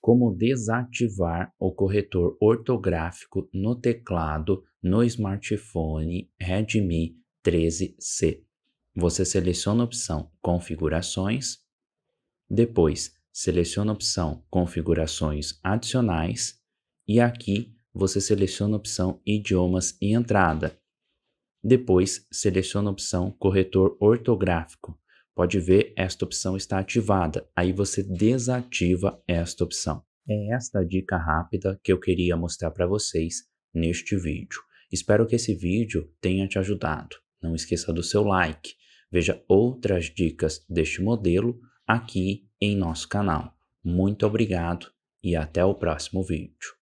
como desativar o corretor ortográfico no teclado no smartphone Redmi 13C. Você seleciona a opção Configurações, depois seleciona a opção Configurações adicionais e aqui você seleciona a opção Idiomas e entrada. Depois seleciona a opção Corretor ortográfico Pode ver, esta opção está ativada. Aí você desativa esta opção. É esta dica rápida que eu queria mostrar para vocês neste vídeo. Espero que esse vídeo tenha te ajudado. Não esqueça do seu like. Veja outras dicas deste modelo aqui em nosso canal. Muito obrigado e até o próximo vídeo.